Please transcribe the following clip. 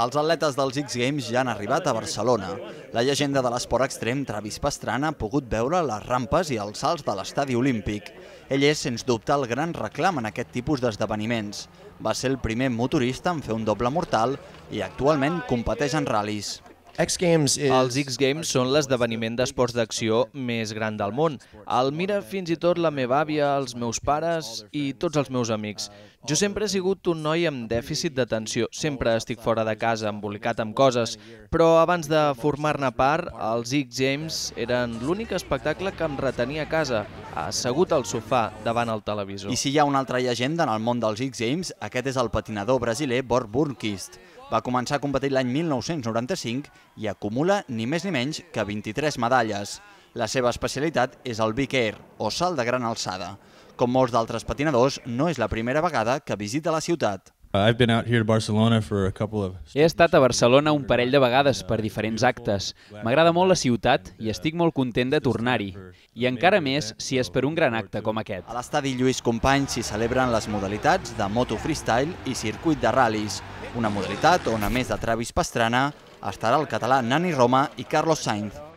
Els atletes dels X Games ja han arribat a Barcelona. La llegenda de l'esport extrem, Travis Pastrana, ha pogut veure les rampes i els salts de l'estadi olímpic. Ell és, sens dubte, el gran reclam en aquest tipus d'esdeveniments. Va ser el primer motorista en fer un doble mortal i actualment competeix en ral·lis. X Games is... Els X Games són l'esdeveniment d'esports d'acció més gran del món. El mira fins i tot la meva àvia, els meus pares i tots els meus amics. Jo sempre he sigut un noi amb dèficit d'atenció. Sempre estic fora de casa, embolicat amb coses. Però abans de formar-ne part, els X Games eren l'únic espectacle que em retenia a casa assegut al sofà davant el televisor. I si hi ha una altra llegenda en el món dels X-Games, aquest és el patinador brasiler Bor Burnquist. Va començar a competir l'any 1995 i acumula ni més ni menys que 23 medalles. La seva especialitat és el big air, o salt de gran alçada. Com molts d'altres patinadors, no és la primera vegada que visita la ciutat. Uh, I've been out here to Barcelona for a couple of... He estat a Barcelona un parell de vegades per diferents actes. M'agrada molt la ciutat i estic molt content de tornar-hi. I encara més si és per un gran acte com aquest. A l'estadi Lluís Companys s'hi celebren les modalitats de moto freestyle i circuit de ral·lis, una modalitat on a més de Travis Pastrana estarà el català Nani Roma i Carlos Sainz,